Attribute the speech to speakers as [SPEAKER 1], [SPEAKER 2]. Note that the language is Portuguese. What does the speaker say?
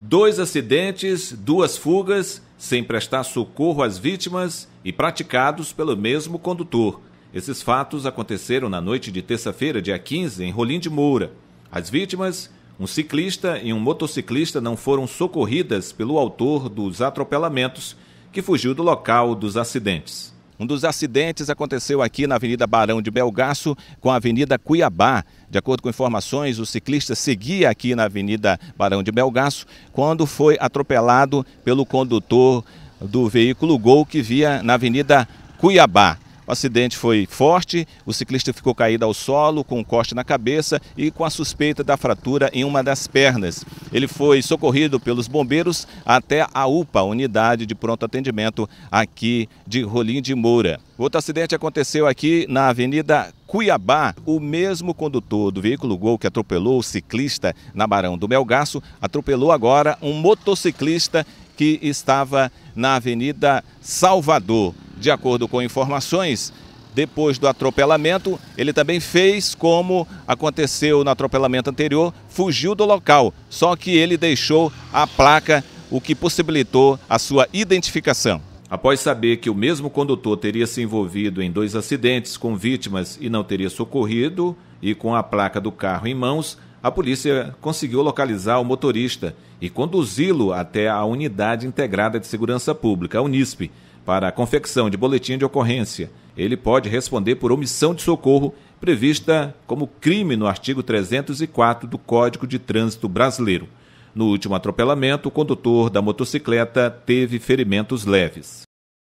[SPEAKER 1] Dois acidentes, duas fugas, sem prestar socorro às vítimas e praticados pelo mesmo condutor. Esses fatos aconteceram na noite de terça-feira, dia 15, em Rolim de Moura. As vítimas, um ciclista e um motociclista, não foram socorridas pelo autor dos atropelamentos, que fugiu do local dos acidentes. Um dos acidentes aconteceu aqui na Avenida Barão de Belgaço com a Avenida Cuiabá. De acordo com informações, o ciclista seguia aqui na Avenida Barão de Belgaço quando foi atropelado pelo condutor do veículo Gol que via na Avenida Cuiabá. O acidente foi forte, o ciclista ficou caído ao solo, com um corte na cabeça e com a suspeita da fratura em uma das pernas. Ele foi socorrido pelos bombeiros até a UPA, Unidade de Pronto Atendimento, aqui de Rolim de Moura. Outro acidente aconteceu aqui na Avenida Cuiabá. O mesmo condutor do veículo Gol que atropelou o ciclista na Barão do Belgaço atropelou agora um motociclista que estava na Avenida Salvador. De acordo com informações, depois do atropelamento, ele também fez como aconteceu no atropelamento anterior, fugiu do local, só que ele deixou a placa, o que possibilitou a sua identificação. Após saber que o mesmo condutor teria se envolvido em dois acidentes com vítimas e não teria socorrido, e com a placa do carro em mãos, a polícia conseguiu localizar o motorista e conduzi-lo até a Unidade Integrada de Segurança Pública, a Unisp, para a confecção de boletim de ocorrência. Ele pode responder por omissão de socorro, prevista como crime no artigo 304 do Código de Trânsito Brasileiro. No último atropelamento, o condutor da motocicleta teve ferimentos leves.